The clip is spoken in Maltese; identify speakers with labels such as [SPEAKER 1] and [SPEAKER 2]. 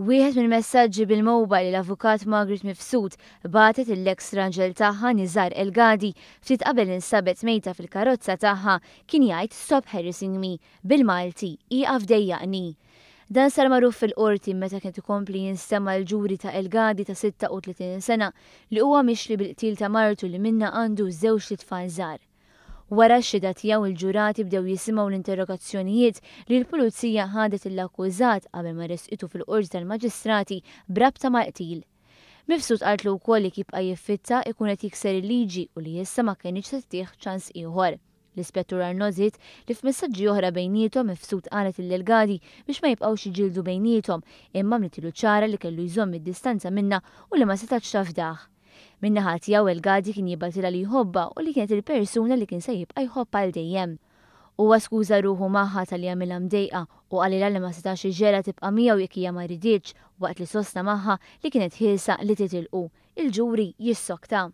[SPEAKER 1] Wieħed minn messaġġi bil-mowbajl l-avukat Margaret Mifsud batet il-ex ranġel tagħha Nizar El-Gadi ftit qabel insabet mejta fil-karozza tagħha kien jgħid stop harassing me bil-Malti hija fdejjaqni. Dan sar magħruf fil-qorti meta kien ikompli jinstema l-ġuri ta' El-Gadi ta' 36 sena li huwa mixli bil-qtil ta' martu li minna għandu żewġ tfal żgħar. Wara x-xida tiegħu il-ġurati bdew jisimgħu l-interrogazzjonijiet li l-pulizija ħadet l-akkużat qabel ma resqitu fil-qorġ tal-maġistrati brabta ma' qtil Mifsud qalt li wkoll li kibqa' jiffitta ikunet qed jikser il-liġi u li issa ma kienx se tieħ ċans ieħor. L-ispettur Arnozit li f-messagġi oħra bejnietom mifsud qalet il-Delgadi biex ma jibqgħux jiġildu bejnietom imma mnitilu ċara li kellu jżomm id-distanza minna u li ma setax tafdaħ. Minnaħa tiegħu il-gadi kien jibatila li jħobba u li kienet il-persuna li kien se jibqa' jħobba għal dejjem. U skuża ruħu maħħa tal jagħmilha mdejqa u għalila li ma setax iġġela tibqa' miegħu jekk hija ma jridx waqt li sostna magħha li kienet ħielsa li titilqu. Il-ġuri jissokta.